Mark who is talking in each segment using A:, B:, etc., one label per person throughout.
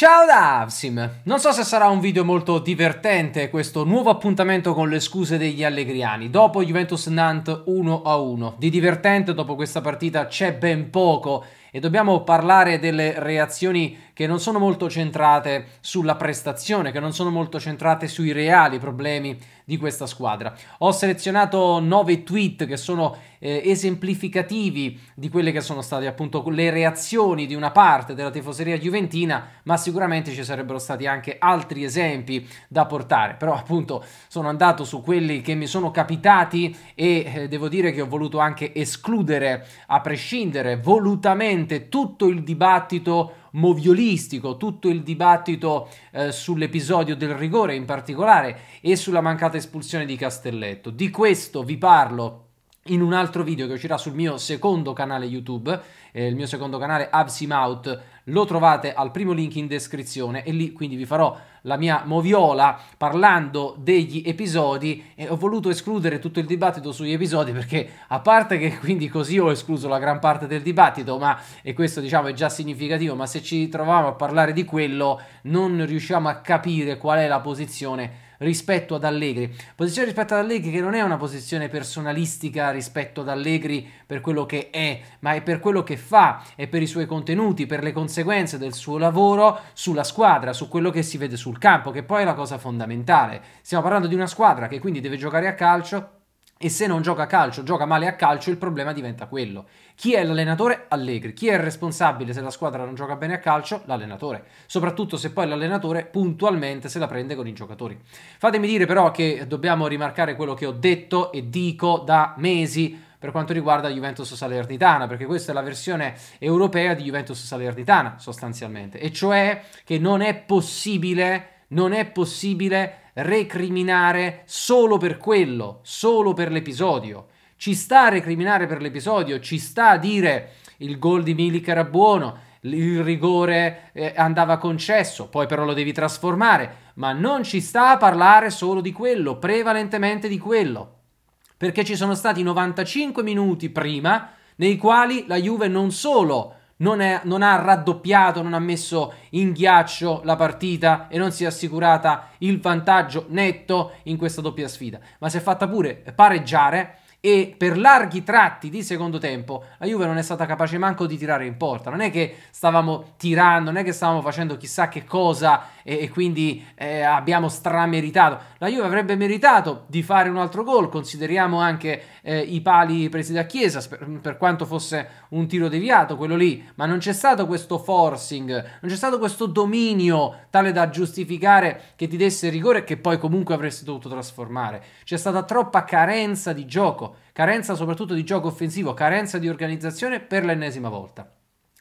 A: Ciao da Avsim! Non so se sarà un video molto divertente questo nuovo appuntamento con le scuse degli allegriani. Dopo Juventus-Nant 1-1, di divertente dopo questa partita c'è ben poco e dobbiamo parlare delle reazioni che non sono molto centrate sulla prestazione, che non sono molto centrate sui reali problemi di questa squadra. Ho selezionato nove tweet che sono eh, esemplificativi di quelle che sono state appunto le reazioni di una parte della tifoseria juventina, ma sicuramente ci sarebbero stati anche altri esempi da portare, però appunto sono andato su quelli che mi sono capitati e eh, devo dire che ho voluto anche escludere a prescindere volutamente sicuramente tutto il dibattito moviolistico, tutto il dibattito eh, sull'episodio del rigore in particolare e sulla mancata espulsione di Castelletto. Di questo vi parlo in un altro video che uscirà sul mio secondo canale YouTube, eh, il mio secondo canale Avsimout, lo trovate al primo link in descrizione e lì quindi vi farò la mia moviola parlando degli episodi e ho voluto escludere tutto il dibattito sugli episodi perché a parte che quindi così ho escluso la gran parte del dibattito, ma e questo diciamo è già significativo, ma se ci troviamo a parlare di quello non riusciamo a capire qual è la posizione rispetto ad Allegri. Posizione rispetto ad Allegri che non è una posizione personalistica rispetto ad Allegri per quello che è, ma è per quello che fa e per i suoi contenuti, per le conseguenze del suo lavoro sulla squadra, su quello che si vede sul campo, che poi è la cosa fondamentale. Stiamo parlando di una squadra che quindi deve giocare a calcio e se non gioca a calcio, gioca male a calcio, il problema diventa quello. Chi è l'allenatore? Allegri. Chi è il responsabile se la squadra non gioca bene a calcio? L'allenatore. Soprattutto se poi l'allenatore puntualmente se la prende con i giocatori. Fatemi dire però che dobbiamo rimarcare quello che ho detto e dico da mesi per quanto riguarda Juventus Salernitana, perché questa è la versione europea di Juventus Salernitana sostanzialmente, e cioè che non è possibile, non è possibile recriminare solo per quello, solo per l'episodio. Ci sta a recriminare per l'episodio, ci sta a dire il gol di Milik era buono, il rigore eh, andava concesso, poi però lo devi trasformare, ma non ci sta a parlare solo di quello, prevalentemente di quello. Perché ci sono stati 95 minuti prima nei quali la Juve non solo non, è, non ha raddoppiato, non ha messo in ghiaccio la partita e non si è assicurata il vantaggio netto in questa doppia sfida, ma si è fatta pure pareggiare e per larghi tratti di secondo tempo la Juve non è stata capace manco di tirare in porta. Non è che stavamo tirando, non è che stavamo facendo chissà che cosa e, e quindi eh, abbiamo strameritato. La Juve avrebbe meritato di fare un altro gol, consideriamo anche eh, i pali presi da Chiesa, per, per quanto fosse un tiro deviato, quello lì, ma non c'è stato questo forcing, non c'è stato questo dominio tale da giustificare che ti desse rigore che poi comunque avresti dovuto trasformare. C'è stata troppa carenza di gioco, carenza soprattutto di gioco offensivo, carenza di organizzazione per l'ennesima volta.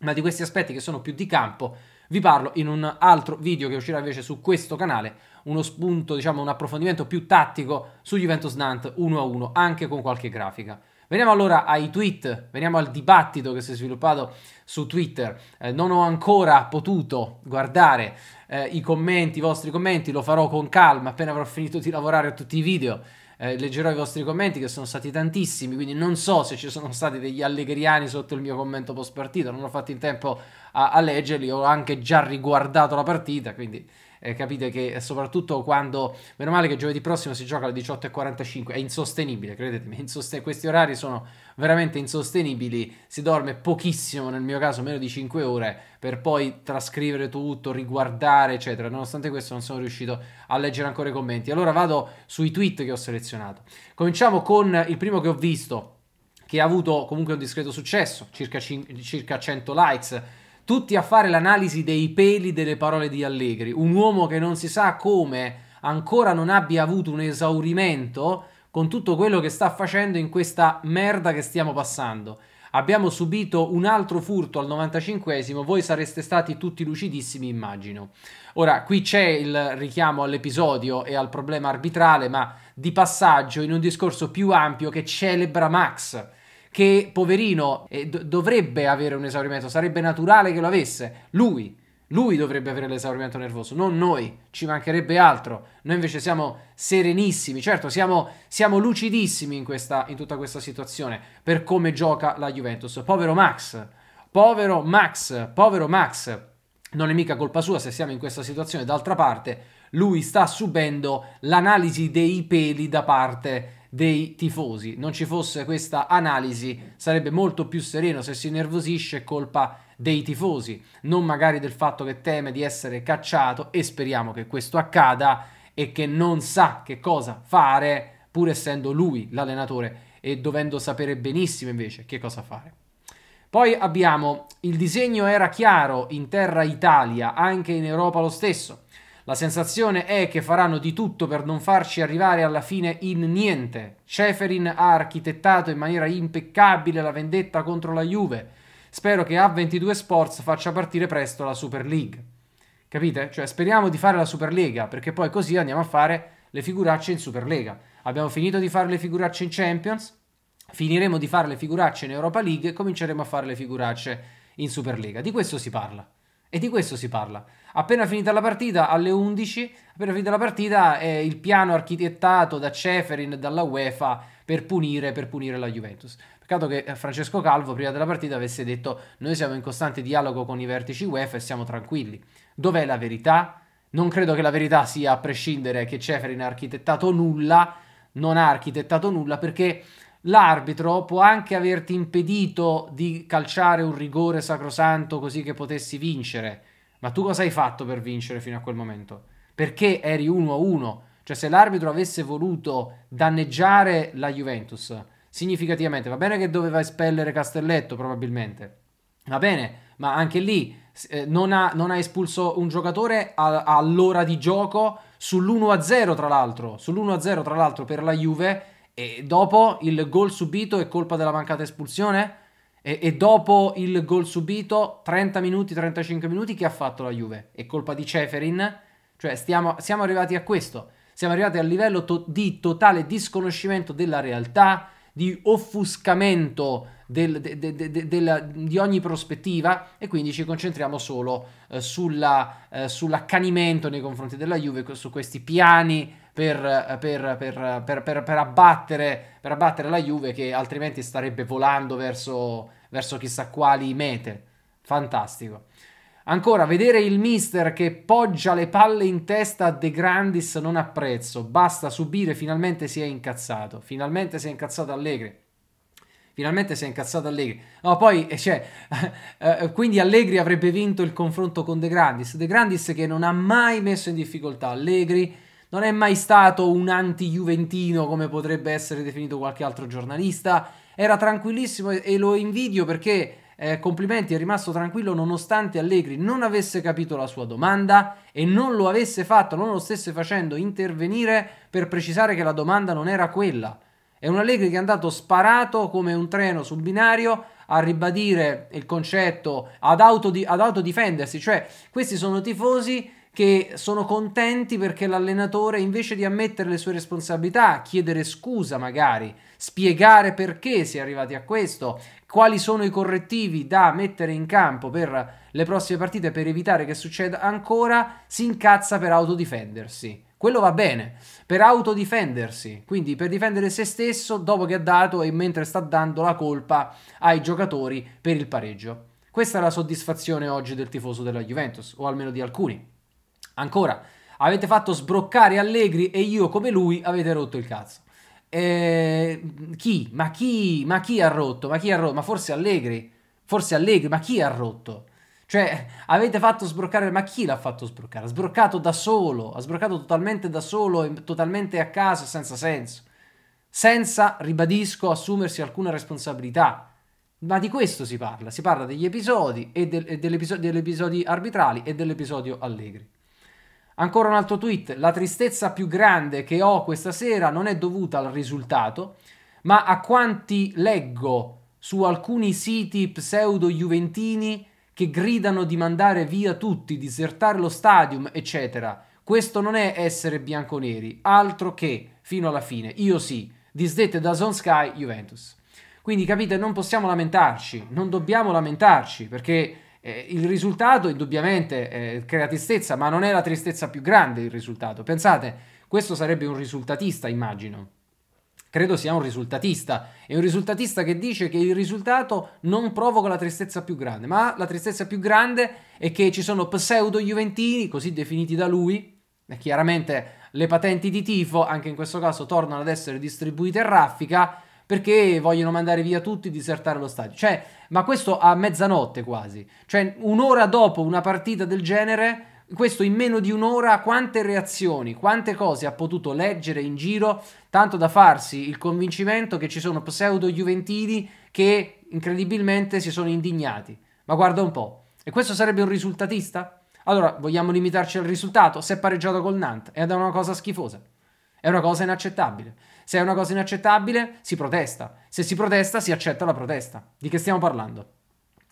A: Ma di questi aspetti che sono più di campo vi parlo in un altro video che uscirà invece su questo canale, uno spunto, diciamo un approfondimento più tattico su Juventus Nant 1-1, anche con qualche grafica. Veniamo allora ai tweet, veniamo al dibattito che si è sviluppato su Twitter. Eh, non ho ancora potuto guardare eh, i commenti, i vostri commenti, lo farò con calma appena avrò finito di lavorare a tutti i video. Eh, leggerò i vostri commenti che sono stati tantissimi, quindi non so se ci sono stati degli allegriani sotto il mio commento post partita, non ho fatto in tempo a, a leggerli, ho anche già riguardato la partita, quindi eh, capite che eh, soprattutto quando, meno male che giovedì prossimo si gioca alle 18.45, è insostenibile, credetemi, insosten- questi orari sono veramente insostenibili, si dorme pochissimo, nel mio caso meno di 5 ore, per poi trascrivere tutto, riguardare, eccetera. Nonostante questo non sono riuscito a leggere ancora i commenti. Allora vado sui tweet che ho selezionato. Cominciamo con il primo che ho visto, che ha avuto comunque un discreto successo, circa, cin- circa 100 likes tutti a fare l'analisi dei peli delle parole di Allegri, un uomo che non si sa come ancora non abbia avuto un esaurimento con tutto quello che sta facendo in questa merda che stiamo passando. Abbiamo subito un altro furto al 95esimo, voi sareste stati tutti lucidissimi, immagino. Ora, qui c'è il richiamo all'episodio e al problema arbitrale, ma di passaggio in un discorso più ampio che celebra Max che poverino eh, do- dovrebbe avere un esaurimento, sarebbe naturale che lo avesse, lui. Lui dovrebbe avere l'esaurimento nervoso, non noi, ci mancherebbe altro. Noi invece siamo serenissimi, certo, siamo, siamo lucidissimi in, questa, in tutta questa situazione per come gioca la Juventus. Povero Max, povero Max, povero Max. Non è mica colpa sua se siamo in questa situazione. D'altra parte, lui sta subendo l'analisi dei peli da parte dei tifosi. Non ci fosse questa analisi sarebbe molto più sereno, se si innervosisce è colpa dei tifosi, non magari del fatto che teme di essere cacciato e speriamo che questo accada e che non sa che cosa fare pur essendo lui l'allenatore e dovendo sapere benissimo invece che cosa fare. Poi abbiamo il disegno era chiaro in terra Italia, anche in Europa lo stesso. La sensazione è che faranno di tutto per non farci arrivare alla fine in niente. Ceferin ha architettato in maniera impeccabile la vendetta contro la Juve. Spero che A22 Sports faccia partire presto la Super League. Capite? Cioè speriamo di fare la Superlega, perché poi così andiamo a fare le figuracce in Superlega. Abbiamo finito di fare le figuracce in Champions, finiremo di fare le figuracce in Europa League e cominceremo a fare le figuracce in Superlega. Di questo si parla. E di questo si parla. Appena finita la partita, alle 11, appena finita la partita, è il piano architettato da Ceferin e dalla UEFA per punire, per punire la Juventus. Peccato che eh, Francesco Calvo, prima della partita, avesse detto noi siamo in costante dialogo con i vertici UEFA e siamo tranquilli. Dov'è la verità? Non credo che la verità sia, a prescindere, che Ceferin ha architettato nulla, non ha architettato nulla, perché l'arbitro può anche averti impedito di calciare un rigore sacrosanto così che potessi vincere. Ma tu cosa hai fatto per vincere fino a quel momento? Perché eri 1 a 1? Cioè, se l'arbitro avesse voluto danneggiare la Juventus significativamente, va bene che doveva espellere Castelletto probabilmente, va bene, ma anche lì eh, non, ha, non, ha, espulso un giocatore a, all'ora di gioco sull'1-0 tra l'altro, sull'1-0 tra l'altro per la Juve e dopo il gol subito è colpa della mancata espulsione? E, e dopo il gol subito, 30 minuti, 35 minuti, che ha fatto la Juve? È colpa di Ceferin? Cioè, stiamo, siamo arrivati a questo. Siamo arrivati al livello to- di totale disconoscimento della realtà, di offuscamento del, de, de, de, di ogni prospettiva e quindi ci concentriamo solo eh, sulla, eh, sull'accanimento nei confronti della Juve, su questi piani per, per, per, per, abbattere, per abbattere la Juve che altrimenti starebbe volando verso, verso chissà quali mete. Fantastico. Ancora, vedere il mister che poggia le palle in testa a De Grandis non apprezzo. Basta subire, finalmente si è incazzato. Finalmente si è incazzato Allegri. Finalmente si è incazzato Allegri. No, poi, eh, cioè, eh, eh, quindi Allegri avrebbe vinto il confronto con De Grandis. De Grandis che non ha mai messo in difficoltà Allegri non è mai stato un anti-juventino come potrebbe essere definito qualche altro giornalista, era tranquillissimo e lo invidio perché eh, complimenti, è rimasto tranquillo nonostante Allegri non avesse capito la sua domanda e non lo avesse fatto, non lo stesse facendo intervenire per precisare che la domanda non era quella. È un Allegri che è andato sparato come un treno sul binario a ribadire il concetto ad, autodi- ad autodifendersi, cioè questi sono tifosi che sono contenti perché l'allenatore invece di ammettere le sue responsabilità, chiedere scusa magari, spiegare perché si è arrivati a questo, quali sono i correttivi da mettere in campo per le prossime partite per evitare che succeda ancora, si incazza per autodifendersi. Quello va bene, per autodifendersi, quindi per difendere se stesso dopo che ha dato e mentre sta dando la colpa ai giocatori per il pareggio. Questa è la soddisfazione oggi del tifoso della Juventus, o almeno di alcuni. Ancora, avete fatto sbroccare Allegri e io come lui avete rotto il cazzo. Eh, chi? Ma chi? Ma chi ha rotto? Ma chi ha rotto? Ma forse Allegri? Forse Allegri? Ma chi ha rotto? Cioè, avete fatto sbroccare, ma chi l'ha fatto sbroccare? Ha sbroccato da solo, ha sbroccato totalmente da solo, totalmente a caso, senza senso. Senza, ribadisco, assumersi alcuna responsabilità. Ma di questo si parla, si parla degli episodi e, del, e dell'episodio, degli episodi arbitrali e dell'episodio Allegri. Ancora un altro tweet, la tristezza più grande che ho questa sera non è dovuta al risultato, ma a quanti leggo su alcuni siti pseudo-juventini che gridano di mandare via tutti, disertare lo stadium, eccetera. Questo non è essere bianconeri, altro che, fino alla fine, io sì, disdette da Zone Sky Juventus. Quindi capite, non possiamo lamentarci, non dobbiamo lamentarci, perché eh, il risultato indubbiamente eh, crea tristezza, ma non è la tristezza più grande il risultato. Pensate, questo sarebbe un risultatista, immagino. Credo sia un risultatista. È un risultatista che dice che il risultato non provoca la tristezza più grande, ma la tristezza più grande è che ci sono pseudo-juventini, così definiti da lui, e eh, chiaramente le patenti di tifo, anche in questo caso, tornano ad essere distribuite in raffica perché vogliono mandare via tutti e disertare lo stadio. Cioè, ma questo a mezzanotte quasi. Cioè, un'ora dopo una partita del genere questo in meno di un'ora quante reazioni, quante cose ha potuto leggere in giro, tanto da farsi il convincimento che ci sono pseudo juventini che incredibilmente si sono indignati. Ma guarda un po', e questo sarebbe un risultatista? Allora, vogliamo limitarci al risultato? Se è pareggiato col Nantes, è una cosa schifosa, è una cosa inaccettabile. Se è una cosa inaccettabile, si protesta. Se si protesta, si accetta la protesta. Di che stiamo parlando?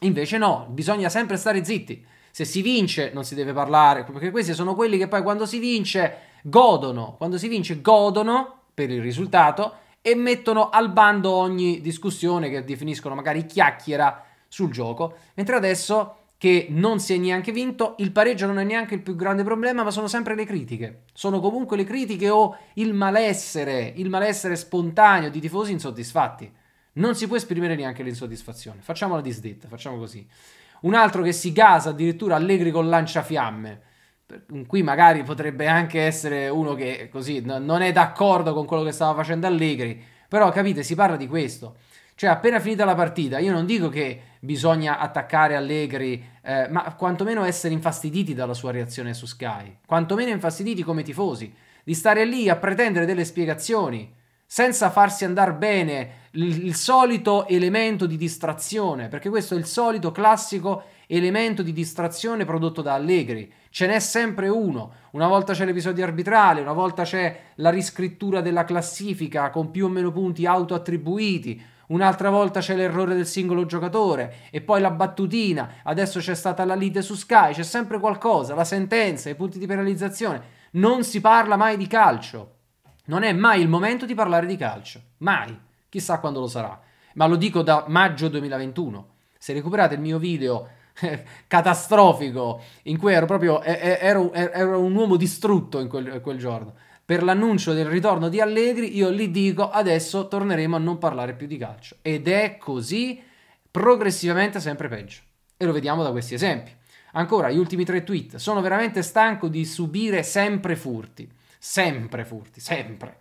A: Invece no, bisogna sempre stare zitti. Se si vince non si deve parlare, perché questi sono quelli che poi quando si vince godono, quando si vince godono per il risultato e mettono al bando ogni discussione che definiscono magari chiacchiera sul gioco, mentre adesso che non si è neanche vinto, il pareggio non è neanche il più grande problema, ma sono sempre le critiche. Sono comunque le critiche o il malessere, il malessere spontaneo di tifosi insoddisfatti. Non si può esprimere neanche l'insoddisfazione. Facciamo la disdetta, facciamo così. Un altro che si gasa addirittura Allegri con lanciafiamme. Qui magari potrebbe anche essere uno che così non è d'accordo con quello che stava facendo Allegri, però capite, si parla di questo. Cioè, appena finita la partita, io non dico che bisogna attaccare Allegri, eh, ma quantomeno essere infastiditi dalla sua reazione su Sky, quantomeno infastiditi come tifosi, di stare lì a pretendere delle spiegazioni, senza farsi andare bene il, il solito elemento di distrazione, perché questo è il solito classico elemento di distrazione prodotto da Allegri. Ce n'è sempre uno. Una volta c'è l'episodio arbitrale, una volta c'è la riscrittura della classifica con più o meno punti autoattribuiti un'altra volta c'è l'errore del singolo giocatore e poi la battutina, adesso c'è stata la lite su Sky, c'è sempre qualcosa, la sentenza, i punti di penalizzazione. Non si parla mai di calcio. Non è mai il momento di parlare di calcio, mai. Chissà quando lo sarà. Ma lo dico da maggio 2021. Se recuperate il mio video catastrofico in cui ero proprio ero, ero un uomo distrutto in quel, quel giorno per l'annuncio del ritorno di Allegri, io gli dico adesso torneremo a non parlare più di calcio. Ed è così progressivamente sempre peggio. E lo vediamo da questi esempi. Ancora, gli ultimi tre tweet. Sono veramente stanco di subire sempre furti. Sempre furti, sempre.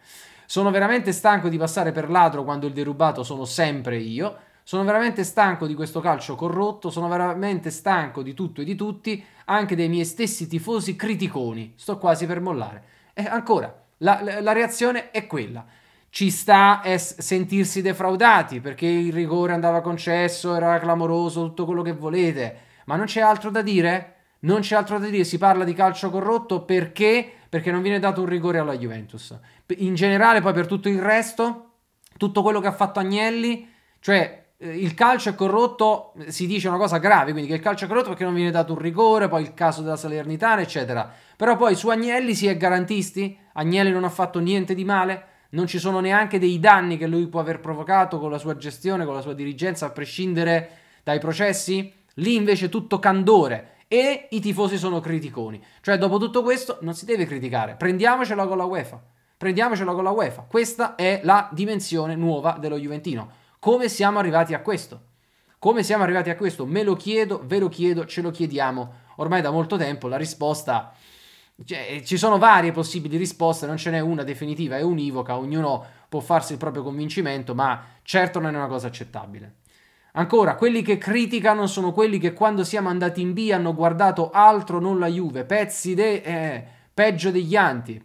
A: Sono veramente stanco di passare per ladro quando il derubato sono sempre io. Sono veramente stanco di questo calcio corrotto, sono veramente stanco di tutto e di tutti, anche dei miei stessi tifosi criticoni. Sto quasi per mollare. Eh, ancora, la, la, la, reazione è quella. Ci sta a eh, sentirsi defraudati perché il rigore andava concesso, era clamoroso, tutto quello che volete. Ma non c'è altro da dire? Non c'è altro da dire. Si parla di calcio corrotto perché? Perché non viene dato un rigore alla Juventus. In generale, poi per tutto il resto, tutto quello che ha fatto Agnelli, cioè eh, il calcio è corrotto, si dice una cosa grave, quindi che il calcio è corrotto perché non viene dato un rigore, poi il caso della Salernitana, eccetera. Però poi su Agnelli si è garantisti, Agnelli non ha fatto niente di male, non ci sono neanche dei danni che lui può aver provocato con la sua gestione, con la sua dirigenza, a prescindere dai processi. Lì invece tutto candore e i tifosi sono criticoni. Cioè dopo tutto questo non si deve criticare, prendiamocela con la UEFA. Prendiamocela con la UEFA. Questa è la dimensione nuova dello Juventino come siamo arrivati a questo? Come siamo arrivati a questo? Me lo chiedo, ve lo chiedo, ce lo chiediamo ormai da molto tempo. La risposta... Cioè, eh, ci sono varie possibili risposte, non ce n'è una definitiva e univoca, ognuno può farsi il proprio convincimento, ma certo non è una cosa accettabile. Ancora, quelli che criticano sono quelli che quando siamo andati in B hanno guardato altro, non la Juve, pezzi de... Eh, peggio degli anti.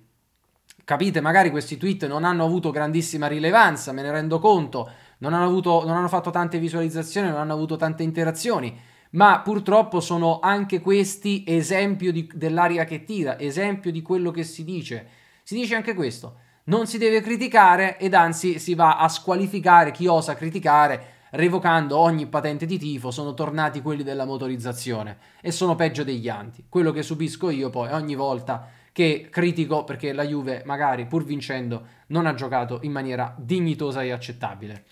A: Capite, magari questi tweet non hanno avuto grandissima rilevanza, me ne rendo conto, non hanno, avuto, non hanno fatto tante visualizzazioni, non hanno avuto tante interazioni, ma purtroppo sono anche questi esempio di, dell'aria che tira, esempio di quello che si dice. Si dice anche questo, non si deve criticare ed anzi si va a squalificare chi osa criticare revocando ogni patente di tifo, sono tornati quelli della motorizzazione e sono peggio degli anti. Quello che subisco io poi ogni volta che critico perché la Juve magari pur vincendo non ha giocato in maniera dignitosa e accettabile.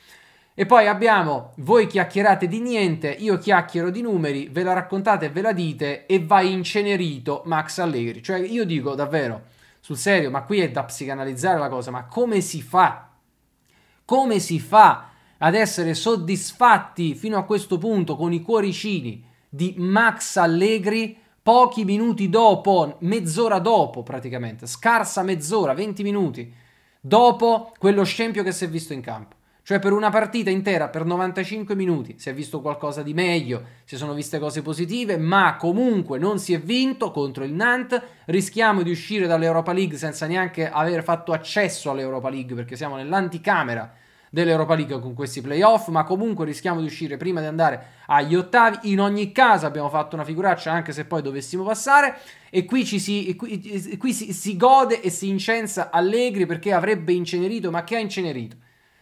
A: E poi abbiamo voi chiacchierate di niente, io chiacchiero di numeri, ve la raccontate e ve la dite e va incenerito Max Allegri. Cioè io dico davvero, sul serio, ma qui è da psicanalizzare la cosa, ma come si fa? Come si fa ad essere soddisfatti fino a questo punto con i cuoricini di Max Allegri pochi minuti dopo, mezz'ora dopo praticamente, scarsa mezz'ora, 20 minuti, dopo quello scempio che si è visto in campo? Cioè per una partita intera, per 95 minuti, si è visto qualcosa di meglio, si sono viste cose positive, ma comunque non si è vinto contro il Nantes, rischiamo di uscire dall'Europa League senza neanche aver fatto accesso all'Europa League perché siamo nell'anticamera dell'Europa League con questi playoff, ma comunque rischiamo di uscire prima di andare agli ottavi, in ogni caso abbiamo fatto una figuraccia anche se poi dovessimo passare e qui, ci si, qui, qui si, si gode e si incensa Allegri perché avrebbe incenerito, ma che ha incenerito?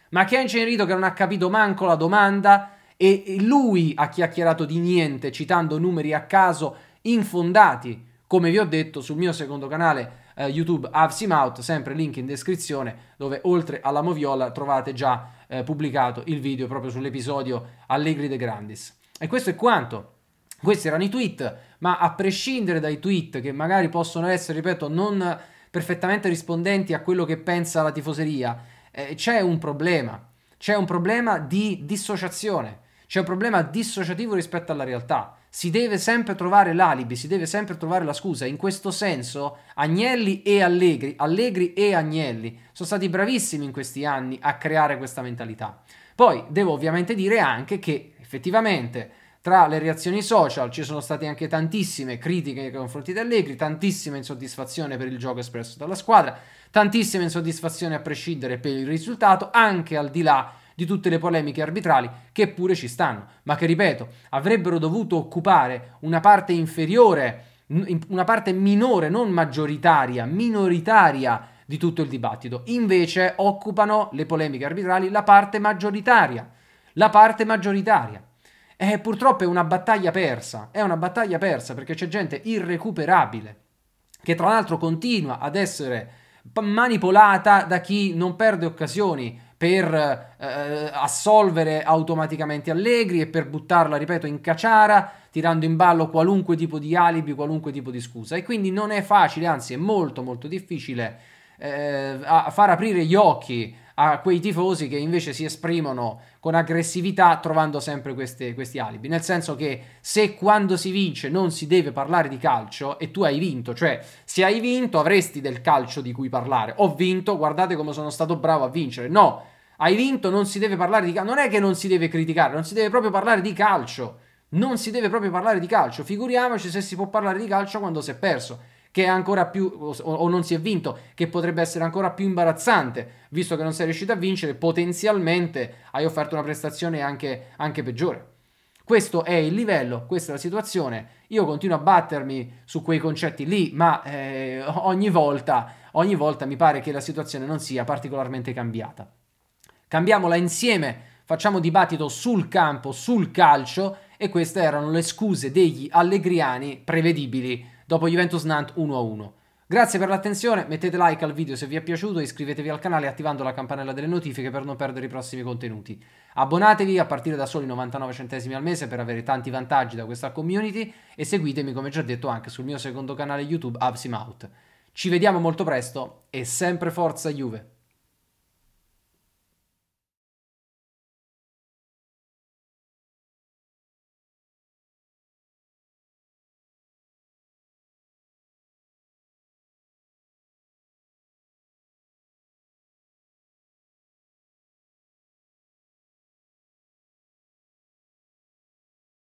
A: ma che ha incenerito che non ha capito manco la domanda e lui ha chiacchierato di niente citando numeri a caso infondati, come vi ho detto sul mio secondo canale eh, YouTube Avsimouth, sempre link in descrizione, dove oltre alla moviola trovate già eh, pubblicato il video proprio sull'episodio Allegri de Grandis. E questo è quanto. Questi erano i tweet, ma a prescindere dai tweet che magari possono essere, ripeto, non perfettamente rispondenti a quello che pensa la tifoseria, eh, c'è un problema, c'è un problema di dissociazione, c'è un problema dissociativo rispetto alla realtà. Si deve sempre trovare l'alibi, si deve sempre trovare la scusa. In questo senso, Agnelli e Allegri, Allegri e Agnelli, sono stati bravissimi in questi anni a creare questa mentalità. Poi devo ovviamente dire anche che effettivamente tra le reazioni social ci sono state anche tantissime critiche nei confronti di Allegri, tantissima insoddisfazione per il gioco espresso dalla squadra. Tantissima insoddisfazione a prescindere per il risultato, anche al di là di tutte le polemiche arbitrali che pure ci stanno, ma che ripeto, avrebbero dovuto occupare una parte inferiore, una parte minore, non maggioritaria, minoritaria di tutto il dibattito. Invece occupano le polemiche arbitrali la parte maggioritaria, la parte maggioritaria. E purtroppo è una battaglia persa, è una battaglia persa perché c'è gente irrecuperabile che tra l'altro continua ad essere manipolata da chi non perde occasioni per eh, eh, assolvere automaticamente Allegri e per buttarla, ripeto, in caciara, tirando in ballo qualunque tipo di alibi, qualunque tipo di scusa. E quindi non è facile, anzi è molto molto difficile eh, far aprire gli occhi a quei tifosi che invece si esprimono con aggressività trovando sempre queste, questi alibi. Nel senso che se quando si vince non si deve parlare di calcio e tu hai vinto, cioè se hai vinto avresti del calcio di cui parlare. Ho vinto, guardate come sono stato bravo a vincere. No, hai vinto, non si deve parlare di calcio. Non è che non si deve criticare, non si deve proprio parlare di calcio. Non si deve proprio parlare di calcio. Figuriamoci se si può parlare di calcio quando si è perso che è ancora più, o, o, non si è vinto, che potrebbe essere ancora più imbarazzante, visto che non sei riuscito a vincere, potenzialmente hai offerto una prestazione anche, anche peggiore. Questo è il livello, questa è la situazione. Io continuo a battermi su quei concetti lì, ma eh, ogni, volta, ogni volta mi pare che la situazione non sia particolarmente cambiata. Cambiamola insieme, facciamo dibattito sul campo, sul calcio e queste erano le scuse degli allegriani prevedibili dopo Juventus Nant 1-1. Grazie per l'attenzione, mettete like al video se vi è piaciuto, iscrivetevi al canale attivando la campanella delle notifiche per non perdere i prossimi contenuti. Abbonatevi a partire da soli 99 centesimi al mese per avere tanti vantaggi da questa community e seguitemi come già detto anche sul mio secondo canale YouTube Absim Ci vediamo molto presto e sempre forza Juve!